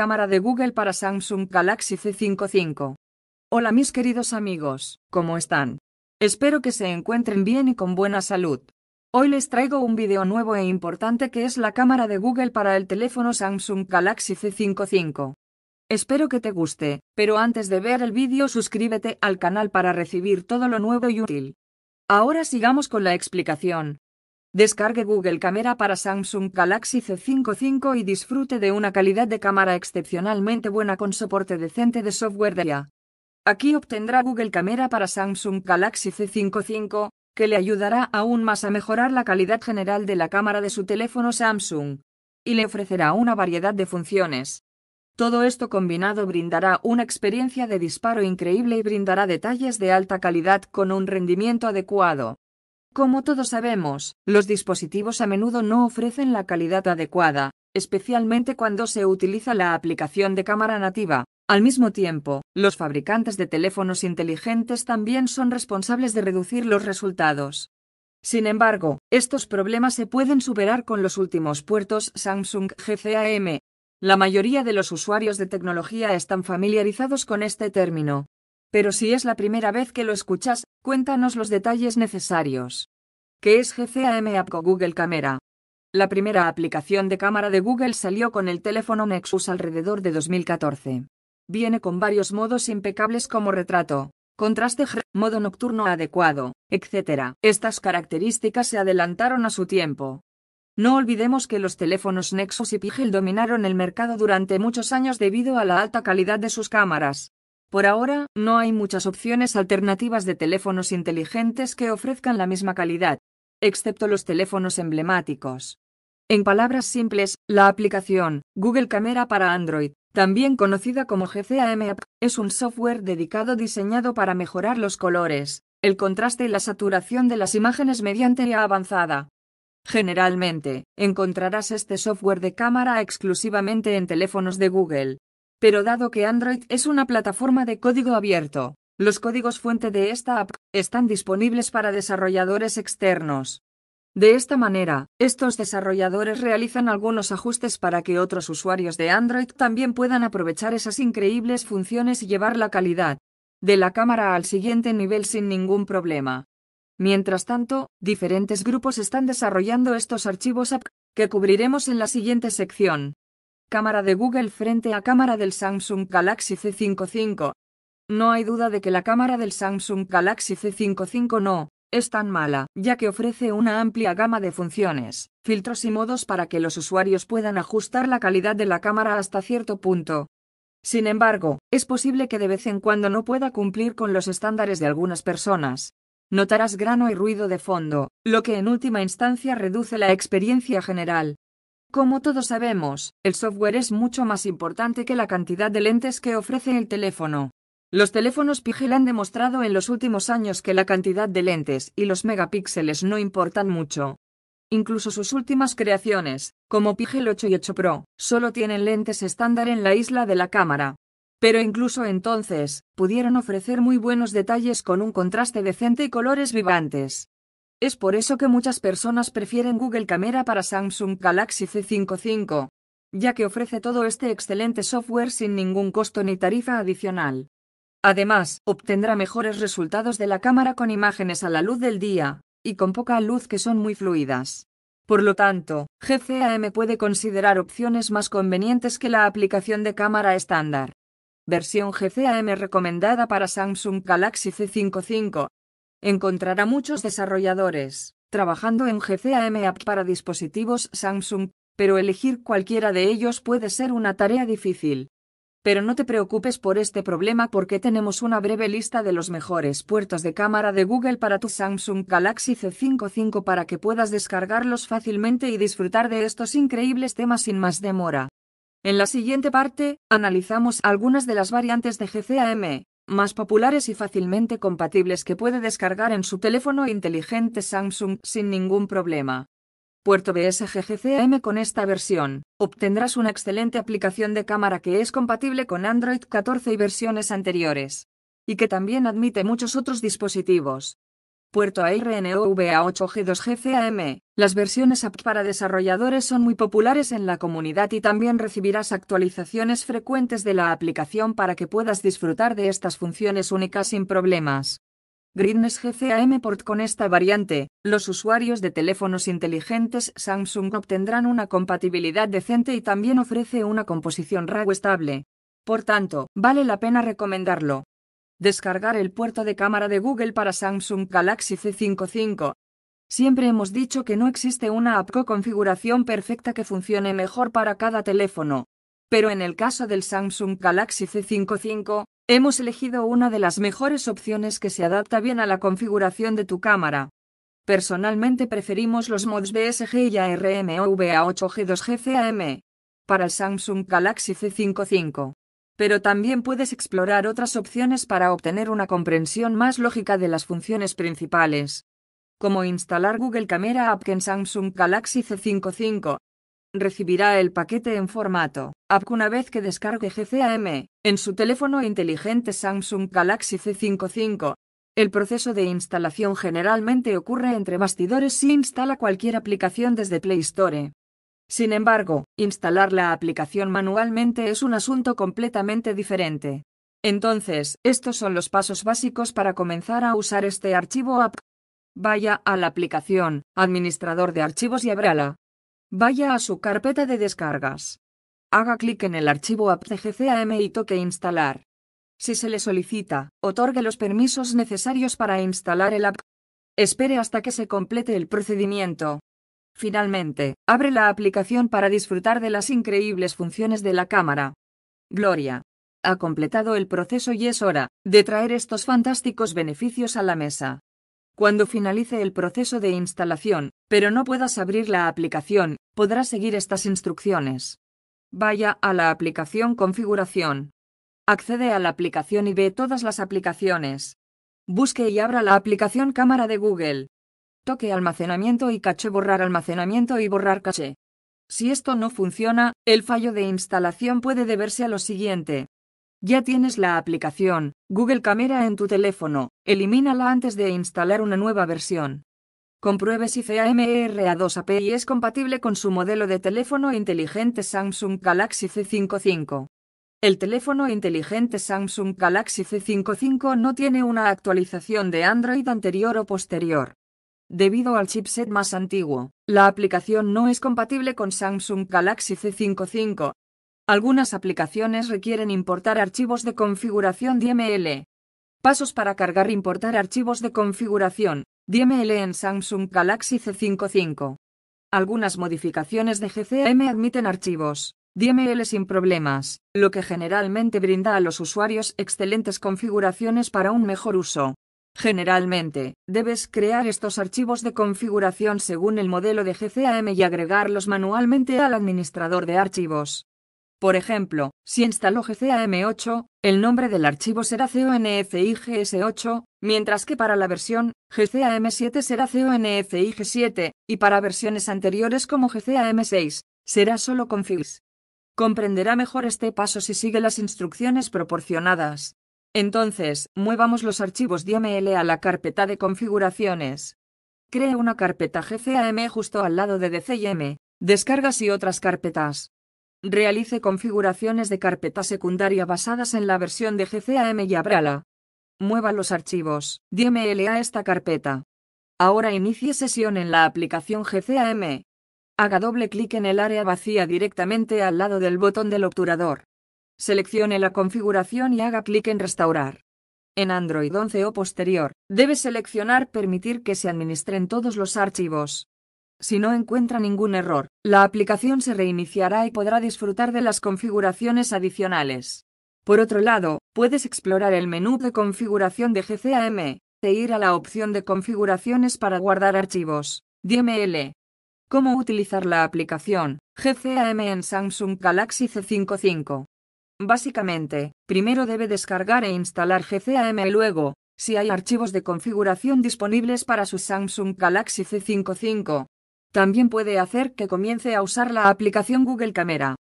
cámara de Google para Samsung Galaxy C55. Hola mis queridos amigos, ¿cómo están? Espero que se encuentren bien y con buena salud. Hoy les traigo un video nuevo e importante que es la cámara de Google para el teléfono Samsung Galaxy C55. Espero que te guste, pero antes de ver el vídeo suscríbete al canal para recibir todo lo nuevo y útil. Ahora sigamos con la explicación. Descargue Google Camera para Samsung Galaxy C55 y disfrute de una calidad de cámara excepcionalmente buena con soporte decente de software de IA. Aquí obtendrá Google Camera para Samsung Galaxy C55, que le ayudará aún más a mejorar la calidad general de la cámara de su teléfono Samsung. Y le ofrecerá una variedad de funciones. Todo esto combinado brindará una experiencia de disparo increíble y brindará detalles de alta calidad con un rendimiento adecuado. Como todos sabemos, los dispositivos a menudo no ofrecen la calidad adecuada, especialmente cuando se utiliza la aplicación de cámara nativa. Al mismo tiempo, los fabricantes de teléfonos inteligentes también son responsables de reducir los resultados. Sin embargo, estos problemas se pueden superar con los últimos puertos Samsung GCAM. La mayoría de los usuarios de tecnología están familiarizados con este término, pero si es la primera vez que lo escuchas, cuéntanos los detalles necesarios. ¿Qué es GCAM App Google Camera? La primera aplicación de cámara de Google salió con el teléfono Nexus alrededor de 2014. Viene con varios modos impecables como retrato, contraste, modo nocturno adecuado, etc. Estas características se adelantaron a su tiempo. No olvidemos que los teléfonos Nexus y Pixel dominaron el mercado durante muchos años debido a la alta calidad de sus cámaras. Por ahora, no hay muchas opciones alternativas de teléfonos inteligentes que ofrezcan la misma calidad, excepto los teléfonos emblemáticos. En palabras simples, la aplicación Google Camera para Android, también conocida como GCAM App, es un software dedicado diseñado para mejorar los colores, el contraste y la saturación de las imágenes mediante IA avanzada. Generalmente, encontrarás este software de cámara exclusivamente en teléfonos de Google, pero dado que Android es una plataforma de código abierto, los códigos fuente de esta app están disponibles para desarrolladores externos. De esta manera, estos desarrolladores realizan algunos ajustes para que otros usuarios de Android también puedan aprovechar esas increíbles funciones y llevar la calidad de la cámara al siguiente nivel sin ningún problema. Mientras tanto, diferentes grupos están desarrollando estos archivos app que cubriremos en la siguiente sección cámara de Google frente a cámara del Samsung Galaxy C55. No hay duda de que la cámara del Samsung Galaxy C55 no es tan mala, ya que ofrece una amplia gama de funciones, filtros y modos para que los usuarios puedan ajustar la calidad de la cámara hasta cierto punto. Sin embargo, es posible que de vez en cuando no pueda cumplir con los estándares de algunas personas. Notarás grano y ruido de fondo, lo que en última instancia reduce la experiencia general. Como todos sabemos, el software es mucho más importante que la cantidad de lentes que ofrece el teléfono. Los teléfonos Pigel han demostrado en los últimos años que la cantidad de lentes y los megapíxeles no importan mucho. Incluso sus últimas creaciones, como Pigel 8 y 8 Pro, solo tienen lentes estándar en la isla de la cámara. Pero incluso entonces, pudieron ofrecer muy buenos detalles con un contraste decente y colores vivantes. Es por eso que muchas personas prefieren Google Camera para Samsung Galaxy C55, ya que ofrece todo este excelente software sin ningún costo ni tarifa adicional. Además, obtendrá mejores resultados de la cámara con imágenes a la luz del día, y con poca luz que son muy fluidas. Por lo tanto, GCAM puede considerar opciones más convenientes que la aplicación de cámara estándar. Versión GCAM recomendada para Samsung Galaxy C55, Encontrará muchos desarrolladores trabajando en GCAM App para dispositivos Samsung, pero elegir cualquiera de ellos puede ser una tarea difícil. Pero no te preocupes por este problema porque tenemos una breve lista de los mejores puertos de cámara de Google para tu Samsung Galaxy C55 para que puedas descargarlos fácilmente y disfrutar de estos increíbles temas sin más demora. En la siguiente parte, analizamos algunas de las variantes de GCAM más populares y fácilmente compatibles que puede descargar en su teléfono inteligente Samsung sin ningún problema. Puerto BSGGCM con esta versión, obtendrás una excelente aplicación de cámara que es compatible con Android 14 y versiones anteriores. Y que también admite muchos otros dispositivos, puerto ARNOVA 8G2GCAM. Las versiones apt para desarrolladores son muy populares en la comunidad y también recibirás actualizaciones frecuentes de la aplicación para que puedas disfrutar de estas funciones únicas sin problemas. Gridness GCAM Port con esta variante, los usuarios de teléfonos inteligentes Samsung obtendrán una compatibilidad decente y también ofrece una composición RAW estable. Por tanto, vale la pena recomendarlo. Descargar el puerto de cámara de Google para Samsung Galaxy C55. Siempre hemos dicho que no existe una app configuración perfecta que funcione mejor para cada teléfono. Pero en el caso del Samsung Galaxy C55, hemos elegido una de las mejores opciones que se adapta bien a la configuración de tu cámara. Personalmente preferimos los mods BSG y ARM o 8 g 2 gcam Para el Samsung Galaxy C55, pero también puedes explorar otras opciones para obtener una comprensión más lógica de las funciones principales, como instalar Google Camera App en Samsung Galaxy C55. Recibirá el paquete en formato app una vez que descargue GCAM en su teléfono inteligente Samsung Galaxy C55. El proceso de instalación generalmente ocurre entre bastidores si instala cualquier aplicación desde Play Store. Sin embargo, instalar la aplicación manualmente es un asunto completamente diferente. Entonces, estos son los pasos básicos para comenzar a usar este archivo app. Vaya a la aplicación, administrador de archivos y abrala. Vaya a su carpeta de descargas. Haga clic en el archivo app GCAM y toque instalar. Si se le solicita, otorgue los permisos necesarios para instalar el app. Espere hasta que se complete el procedimiento. Finalmente, abre la aplicación para disfrutar de las increíbles funciones de la cámara. Gloria. Ha completado el proceso y es hora de traer estos fantásticos beneficios a la mesa. Cuando finalice el proceso de instalación, pero no puedas abrir la aplicación, podrás seguir estas instrucciones. Vaya a la aplicación Configuración. Accede a la aplicación y ve todas las aplicaciones. Busque y abra la aplicación Cámara de Google. Toque almacenamiento y caché borrar almacenamiento y borrar caché. Si esto no funciona, el fallo de instalación puede deberse a lo siguiente. Ya tienes la aplicación, Google Camera en tu teléfono, elimínala antes de instalar una nueva versión. Compruebe si camra 2 API es compatible con su modelo de teléfono inteligente Samsung Galaxy C55. El teléfono inteligente Samsung Galaxy C55 no tiene una actualización de Android anterior o posterior. Debido al chipset más antiguo, la aplicación no es compatible con Samsung Galaxy C55. Algunas aplicaciones requieren importar archivos de configuración DML. Pasos para cargar e importar archivos de configuración DML en Samsung Galaxy C55. Algunas modificaciones de GCM admiten archivos DML sin problemas, lo que generalmente brinda a los usuarios excelentes configuraciones para un mejor uso. Generalmente, debes crear estos archivos de configuración según el modelo de GCAM y agregarlos manualmente al administrador de archivos. Por ejemplo, si instaló GCAM8, el nombre del archivo será CONFIGS8, mientras que para la versión GCAM7 será CONFIG7, y para versiones anteriores como GCAM6, será solo configs. Comprenderá mejor este paso si sigue las instrucciones proporcionadas. Entonces, muevamos los archivos DML a la carpeta de configuraciones. Cree una carpeta GCAM justo al lado de DCIM, descargas y otras carpetas. Realice configuraciones de carpeta secundaria basadas en la versión de GCAM y abrala. Mueva los archivos DML a esta carpeta. Ahora inicie sesión en la aplicación GCAM. Haga doble clic en el área vacía directamente al lado del botón del obturador. Seleccione la configuración y haga clic en Restaurar. En Android 11 o posterior, debe seleccionar Permitir que se administren todos los archivos. Si no encuentra ningún error, la aplicación se reiniciará y podrá disfrutar de las configuraciones adicionales. Por otro lado, puedes explorar el menú de configuración de GCAM, e ir a la opción de configuraciones para guardar archivos, DML. ¿Cómo utilizar la aplicación GCAM en Samsung Galaxy C55? Básicamente, primero debe descargar e instalar GCAM y luego, si hay archivos de configuración disponibles para su Samsung Galaxy C55, también puede hacer que comience a usar la aplicación Google Camera.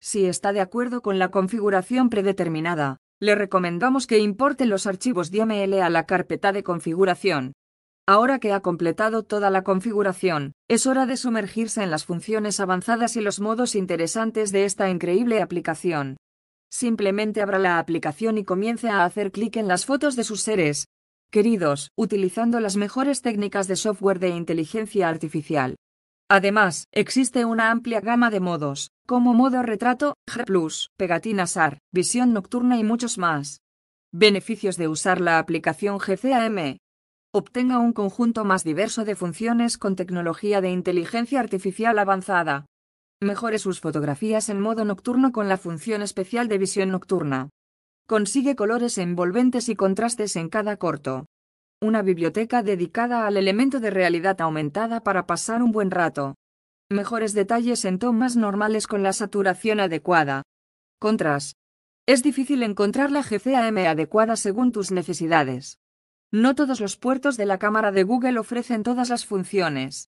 Si está de acuerdo con la configuración predeterminada, le recomendamos que importe los archivos DML a la carpeta de configuración. Ahora que ha completado toda la configuración, es hora de sumergirse en las funciones avanzadas y los modos interesantes de esta increíble aplicación. Simplemente abra la aplicación y comience a hacer clic en las fotos de sus seres queridos, utilizando las mejores técnicas de software de inteligencia artificial. Además, existe una amplia gama de modos, como modo retrato, G+, pegatinas SAR, visión nocturna y muchos más. Beneficios de usar la aplicación GCAM. Obtenga un conjunto más diverso de funciones con tecnología de inteligencia artificial avanzada. Mejore sus fotografías en modo nocturno con la función especial de visión nocturna. Consigue colores envolventes y contrastes en cada corto. Una biblioteca dedicada al elemento de realidad aumentada para pasar un buen rato. Mejores detalles en tomas normales con la saturación adecuada. Contras. Es difícil encontrar la GCAM adecuada según tus necesidades. No todos los puertos de la cámara de Google ofrecen todas las funciones.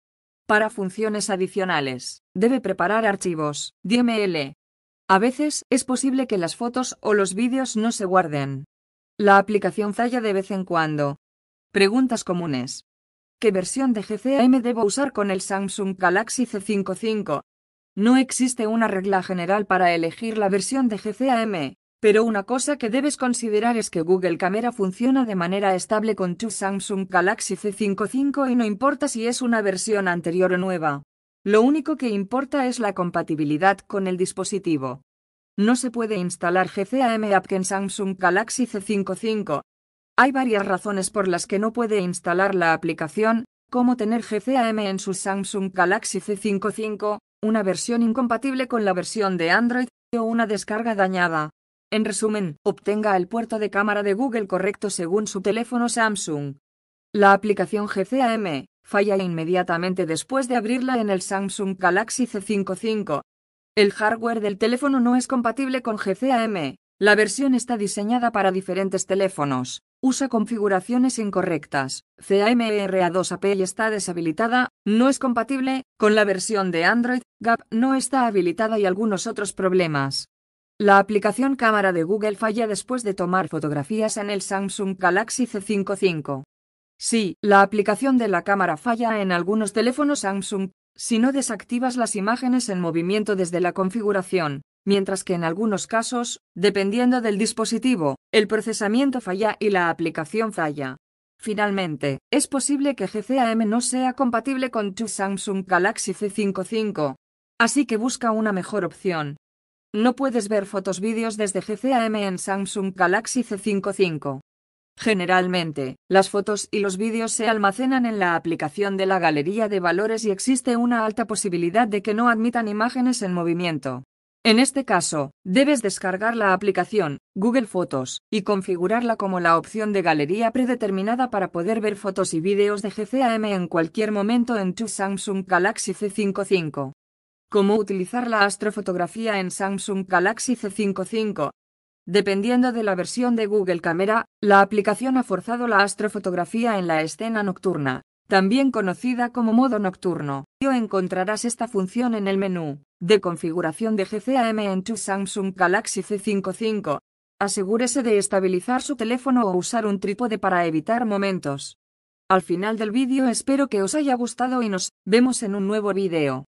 Para funciones adicionales, debe preparar archivos, DML. A veces, es posible que las fotos o los vídeos no se guarden. La aplicación falla de vez en cuando. Preguntas comunes. ¿Qué versión de GCAM debo usar con el Samsung Galaxy C55? No existe una regla general para elegir la versión de GCAM. Pero una cosa que debes considerar es que Google Camera funciona de manera estable con tu Samsung Galaxy C55 y no importa si es una versión anterior o nueva. Lo único que importa es la compatibilidad con el dispositivo. No se puede instalar GCAM App en Samsung Galaxy C55. Hay varias razones por las que no puede instalar la aplicación, como tener GCAM en su Samsung Galaxy C55, una versión incompatible con la versión de Android, o una descarga dañada. En resumen, obtenga el puerto de cámara de Google correcto según su teléfono Samsung. La aplicación GCAM falla inmediatamente después de abrirla en el Samsung Galaxy C55. El hardware del teléfono no es compatible con GCAM. La versión está diseñada para diferentes teléfonos, usa configuraciones incorrectas, CAMRA2AP está deshabilitada, no es compatible, con la versión de Android, GAP no está habilitada y algunos otros problemas. La aplicación cámara de Google falla después de tomar fotografías en el Samsung Galaxy C55. Sí, la aplicación de la cámara falla en algunos teléfonos Samsung, si no desactivas las imágenes en movimiento desde la configuración, mientras que en algunos casos, dependiendo del dispositivo, el procesamiento falla y la aplicación falla. Finalmente, es posible que GCAM no sea compatible con tu Samsung Galaxy C55. Así que busca una mejor opción. No puedes ver fotos vídeos desde GCAM en Samsung Galaxy C55. Generalmente, las fotos y los vídeos se almacenan en la aplicación de la galería de valores y existe una alta posibilidad de que no admitan imágenes en movimiento. En este caso, debes descargar la aplicación Google Fotos y configurarla como la opción de galería predeterminada para poder ver fotos y vídeos de GCAM en cualquier momento en tu Samsung Galaxy C55 cómo utilizar la astrofotografía en Samsung Galaxy C55. Dependiendo de la versión de Google Camera, la aplicación ha forzado la astrofotografía en la escena nocturna, también conocida como modo nocturno. Encontrarás esta función en el menú de configuración de GCAM en tu Samsung Galaxy C55. Asegúrese de estabilizar su teléfono o usar un trípode para evitar momentos. Al final del vídeo espero que os haya gustado y nos vemos en un nuevo vídeo.